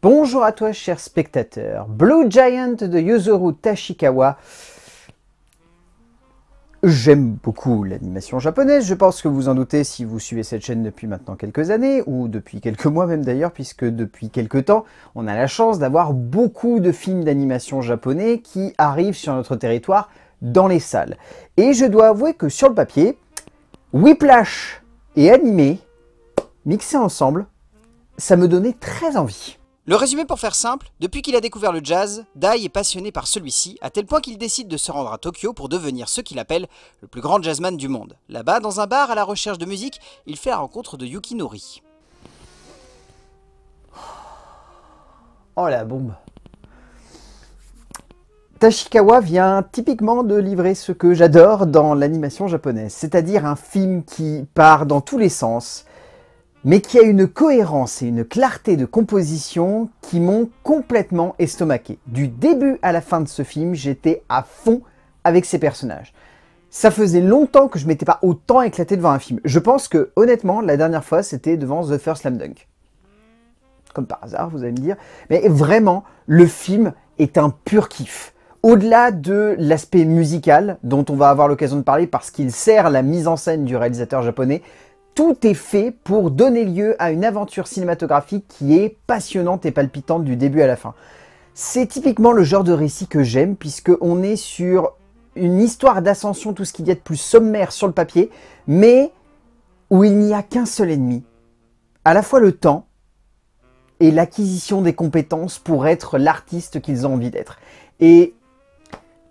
Bonjour à toi, cher spectateur. Blue Giant de Yuzuru Tashikawa. J'aime beaucoup l'animation japonaise, je pense que vous en doutez si vous suivez cette chaîne depuis maintenant quelques années, ou depuis quelques mois même d'ailleurs, puisque depuis quelques temps, on a la chance d'avoir beaucoup de films d'animation japonais qui arrivent sur notre territoire dans les salles. Et je dois avouer que sur le papier, Whiplash et animé, mixés ensemble, ça me donnait très envie. Le résumé pour faire simple, depuis qu'il a découvert le jazz, Dai est passionné par celui-ci, à tel point qu'il décide de se rendre à Tokyo pour devenir ce qu'il appelle le plus grand jazzman du monde. Là-bas, dans un bar à la recherche de musique, il fait la rencontre de Yukinori. Oh la bombe Tashikawa vient typiquement de livrer ce que j'adore dans l'animation japonaise, c'est-à-dire un film qui part dans tous les sens, mais qui a une cohérence et une clarté de composition qui m'ont complètement estomaqué. Du début à la fin de ce film, j'étais à fond avec ces personnages. Ça faisait longtemps que je m'étais pas autant éclaté devant un film. Je pense que, honnêtement, la dernière fois, c'était devant The First Slam Dunk. Comme par hasard, vous allez me dire. Mais vraiment, le film est un pur kiff. Au-delà de l'aspect musical, dont on va avoir l'occasion de parler parce qu'il sert la mise en scène du réalisateur japonais, tout est fait pour donner lieu à une aventure cinématographique qui est passionnante et palpitante du début à la fin. C'est typiquement le genre de récit que j'aime puisque on est sur une histoire d'ascension, tout ce qu'il y a de plus sommaire sur le papier, mais où il n'y a qu'un seul ennemi. À la fois le temps et l'acquisition des compétences pour être l'artiste qu'ils ont envie d'être. Et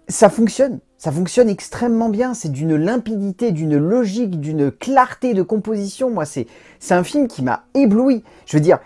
ça fonctionne. Ça fonctionne extrêmement bien, c'est d'une limpidité, d'une logique, d'une clarté de composition. Moi, c'est un film qui m'a ébloui. Je veux dire,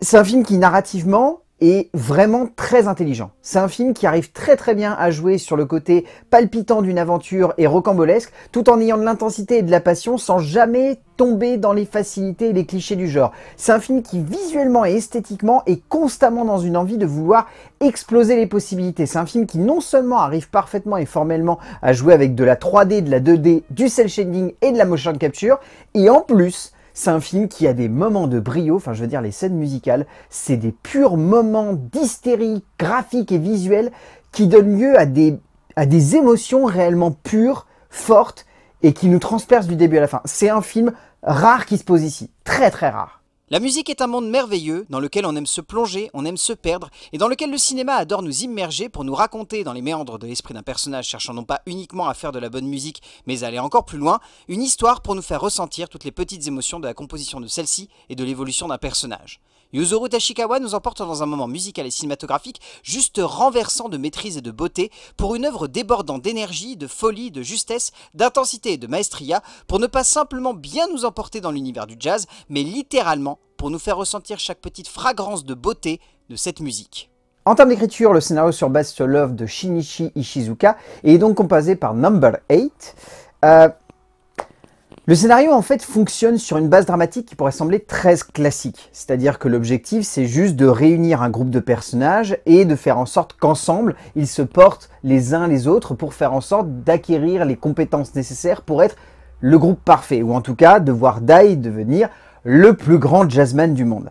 c'est un film qui narrativement est vraiment très intelligent. C'est un film qui arrive très très bien à jouer sur le côté palpitant d'une aventure et rocambolesque, tout en ayant de l'intensité et de la passion sans jamais tomber dans les facilités et les clichés du genre. C'est un film qui visuellement et esthétiquement est constamment dans une envie de vouloir exploser les possibilités. C'est un film qui non seulement arrive parfaitement et formellement à jouer avec de la 3D, de la 2D, du cel shading et de la motion capture, et en plus c'est un film qui a des moments de brio, enfin je veux dire les scènes musicales, c'est des purs moments d'hystérie graphique et visuelle qui donnent lieu à des, à des émotions réellement pures, fortes et qui nous transpercent du début à la fin. C'est un film rare qui se pose ici, très très rare. La musique est un monde merveilleux dans lequel on aime se plonger, on aime se perdre, et dans lequel le cinéma adore nous immerger pour nous raconter dans les méandres de l'esprit d'un personnage cherchant non pas uniquement à faire de la bonne musique, mais à aller encore plus loin, une histoire pour nous faire ressentir toutes les petites émotions de la composition de celle-ci et de l'évolution d'un personnage. Yuzuru Tashikawa nous emporte dans un moment musical et cinématographique juste renversant de maîtrise et de beauté pour une œuvre débordant d'énergie, de folie, de justesse, d'intensité et de maestria pour ne pas simplement bien nous emporter dans l'univers du jazz, mais littéralement pour nous faire ressentir chaque petite fragrance de beauté de cette musique. En termes d'écriture, le scénario sur base Love de Shinichi Ishizuka est donc composé par Number 8. Le scénario en fait fonctionne sur une base dramatique qui pourrait sembler très classique, c'est-à-dire que l'objectif c'est juste de réunir un groupe de personnages et de faire en sorte qu'ensemble ils se portent les uns les autres pour faire en sorte d'acquérir les compétences nécessaires pour être le groupe parfait, ou en tout cas de voir Dai devenir le plus grand jazzman du monde.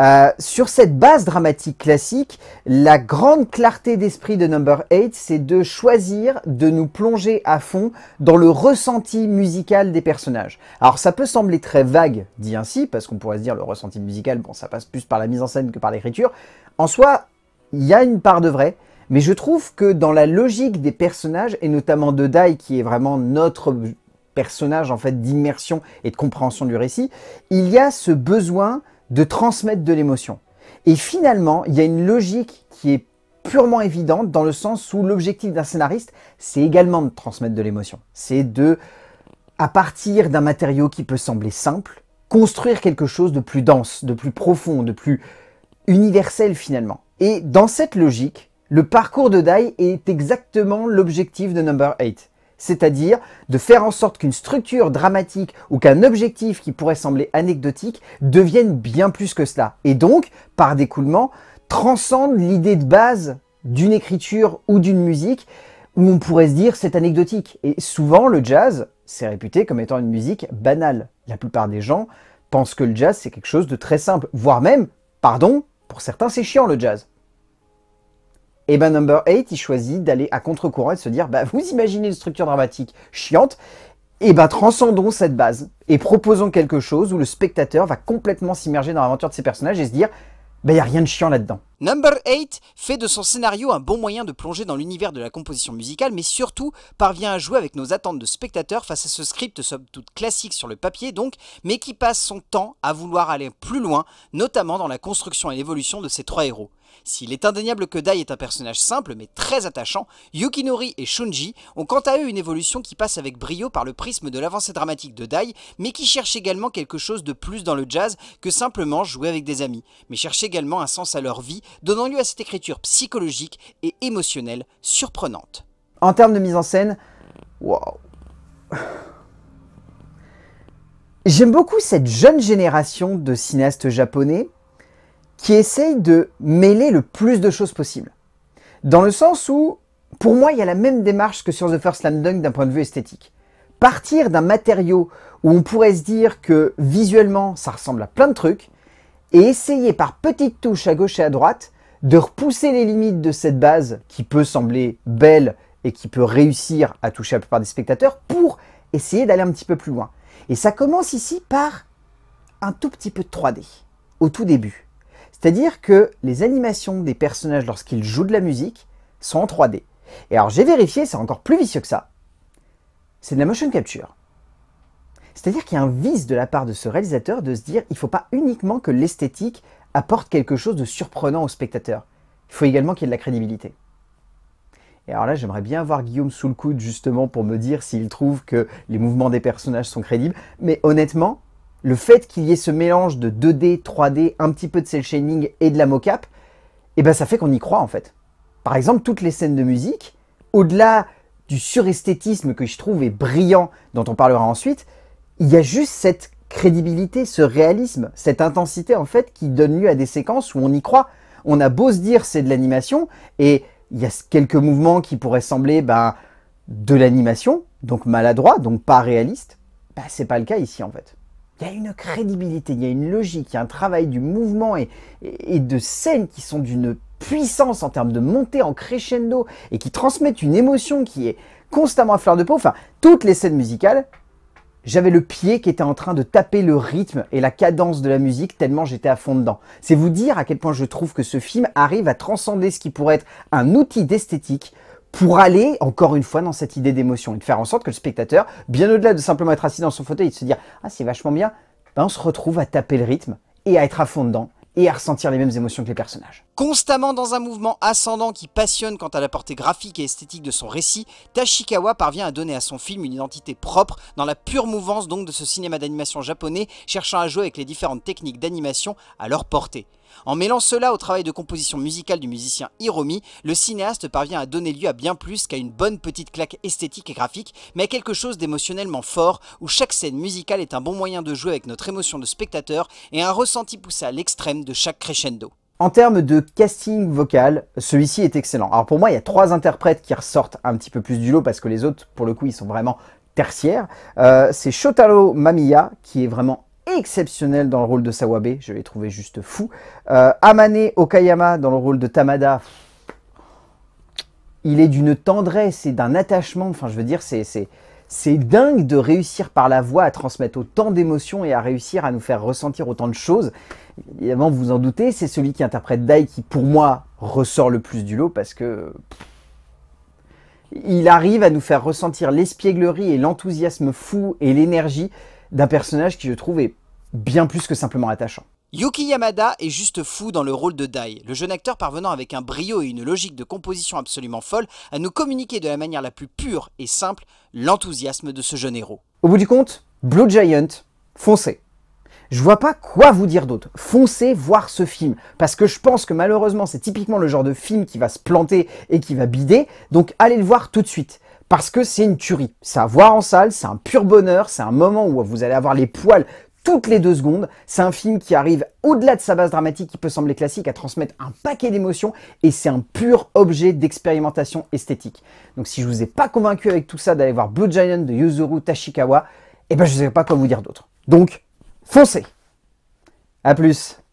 Euh, sur cette base dramatique classique, la grande clarté d'esprit de Number 8, c'est de choisir de nous plonger à fond dans le ressenti musical des personnages. Alors ça peut sembler très vague dit ainsi, parce qu'on pourrait se dire le ressenti musical, bon ça passe plus par la mise en scène que par l'écriture. En soi, il y a une part de vrai, mais je trouve que dans la logique des personnages, et notamment de Dai qui est vraiment notre personnage en fait d'immersion et de compréhension du récit, il y a ce besoin de transmettre de l'émotion. Et finalement, il y a une logique qui est purement évidente dans le sens où l'objectif d'un scénariste, c'est également de transmettre de l'émotion. C'est de, à partir d'un matériau qui peut sembler simple, construire quelque chose de plus dense, de plus profond, de plus universel finalement. Et dans cette logique, le parcours de Dai est exactement l'objectif de Number 8 c'est-à-dire de faire en sorte qu'une structure dramatique ou qu'un objectif qui pourrait sembler anecdotique devienne bien plus que cela, et donc, par découlement, transcende l'idée de base d'une écriture ou d'une musique où on pourrait se dire c'est anecdotique. Et souvent, le jazz, c'est réputé comme étant une musique banale. La plupart des gens pensent que le jazz, c'est quelque chose de très simple, voire même, pardon, pour certains, c'est chiant le jazz. Et ben Number 8, il choisit d'aller à contre-courant et de se dire, bah vous imaginez une structure dramatique chiante, et ben transcendons cette base et proposons quelque chose où le spectateur va complètement s'immerger dans l'aventure de ses personnages et se dire, bah y a rien de chiant là-dedans. Number 8 fait de son scénario un bon moyen de plonger dans l'univers de la composition musicale, mais surtout parvient à jouer avec nos attentes de spectateurs face à ce script somme toute classique sur le papier donc, mais qui passe son temps à vouloir aller plus loin, notamment dans la construction et l'évolution de ses trois héros. S'il est indéniable que Dai est un personnage simple mais très attachant, Yukinori et Shunji ont quant à eux une évolution qui passe avec brio par le prisme de l'avancée dramatique de Dai, mais qui cherche également quelque chose de plus dans le jazz que simplement jouer avec des amis, mais cherche également un sens à leur vie, donnant lieu à cette écriture psychologique et émotionnelle surprenante. En termes de mise en scène, waouh J'aime beaucoup cette jeune génération de cinéastes japonais qui essaye de mêler le plus de choses possible. Dans le sens où, pour moi, il y a la même démarche que sur The First Landing Dunk d'un point de vue esthétique. Partir d'un matériau où on pourrait se dire que visuellement ça ressemble à plein de trucs, et essayer par petites touches à gauche et à droite de repousser les limites de cette base qui peut sembler belle et qui peut réussir à toucher la plupart des spectateurs pour essayer d'aller un petit peu plus loin. Et ça commence ici par un tout petit peu de 3D, au tout début. C'est-à-dire que les animations des personnages lorsqu'ils jouent de la musique sont en 3D. Et alors j'ai vérifié, c'est encore plus vicieux que ça. C'est de la motion capture. C'est-à-dire qu'il y a un vice de la part de ce réalisateur de se dire il ne faut pas uniquement que l'esthétique apporte quelque chose de surprenant au spectateur. Il faut également qu'il y ait de la crédibilité. Et alors là, j'aimerais bien avoir Guillaume sous le coude justement pour me dire s'il trouve que les mouvements des personnages sont crédibles. Mais honnêtement, le fait qu'il y ait ce mélange de 2D, 3D, un petit peu de cel shading et de la mocap, eh ben ça fait qu'on y croit en fait. Par exemple, toutes les scènes de musique, au-delà du suresthétisme que je trouve est brillant, dont on parlera ensuite, il y a juste cette crédibilité, ce réalisme, cette intensité en fait qui donne lieu à des séquences où on y croit. On a beau se dire c'est de l'animation et il y a quelques mouvements qui pourraient sembler ben, de l'animation, donc maladroit, donc pas réaliste. Ben, c'est pas le cas ici en fait. Il y a une crédibilité, il y a une logique, il y a un travail du mouvement et, de scènes qui sont d'une puissance en termes de montée en crescendo et qui transmettent une émotion qui est constamment à fleur de peau. Enfin, toutes les scènes musicales, j'avais le pied qui était en train de taper le rythme et la cadence de la musique tellement j'étais à fond dedans. C'est vous dire à quel point je trouve que ce film arrive à transcender ce qui pourrait être un outil d'esthétique pour aller, encore une fois, dans cette idée d'émotion et de faire en sorte que le spectateur, bien au-delà de simplement être assis dans son fauteuil et de se dire « Ah, c'est vachement bien ben, on se retrouve à taper le rythme et à être à fond dedans et à ressentir les mêmes émotions que les personnages. Constamment dans un mouvement ascendant qui passionne quant à la portée graphique et esthétique de son récit, Tashikawa parvient à donner à son film une identité propre dans la pure mouvance donc de ce cinéma d'animation japonais cherchant à jouer avec les différentes techniques d'animation à leur portée. En mêlant cela au travail de composition musicale du musicien Hiromi, le cinéaste parvient à donner lieu à bien plus qu'à une bonne petite claque esthétique et graphique, mais à quelque chose d'émotionnellement fort, où chaque scène musicale est un bon moyen de jouer avec notre émotion de spectateur et un ressenti poussé à l'extrême de chaque crescendo. En termes de casting vocal, celui-ci est excellent. Alors pour moi, il y a trois interprètes qui ressortent un petit peu plus du lot parce que les autres, pour le coup, ils sont vraiment tertiaires. Euh, c'est Shotaro Mamiya qui est vraiment exceptionnel dans le rôle de Sawabe, je l'ai trouvé juste fou. Euh, Amane Okayama dans le rôle de Tamada, il est d'une tendresse et d'un attachement, enfin je veux dire, c'est... C'est dingue de réussir par la voix à transmettre autant d'émotions et à réussir à nous faire ressentir autant de choses. Évidemment, vous vous en doutez, c'est celui qui interprète Dai qui, pour moi, ressort le plus du lot parce que... Il arrive à nous faire ressentir l'espièglerie et l'enthousiasme fou et l'énergie d'un personnage qui je trouve est bien plus que simplement attachant. Yuki Yamada est juste fou dans le rôle de Dai, le jeune acteur parvenant avec un brio et une logique de composition absolument folle à nous communiquer de la manière la plus pure et simple l'enthousiasme de ce jeune héros. Au bout du compte, Blue Giant, foncez. Je vois pas quoi vous dire d'autre. Foncez voir ce film. Parce que je pense que malheureusement, c'est typiquement le genre de film qui va se planter et qui va bider. Donc allez le voir tout de suite parce que c'est une tuerie. C'est à voir en salle, c'est un pur bonheur, c'est un moment où vous allez avoir les poils toutes les deux secondes. C'est un film qui arrive au-delà de sa base dramatique qui peut sembler classique à transmettre un paquet d'émotions et c'est un pur objet d'expérimentation esthétique. Donc si je vous ai pas convaincu avec tout ça d'aller voir Blue Giant de Yuzuru Tashikawa, eh ben je sais pas quoi vous dire d'autre. Donc, foncez A plus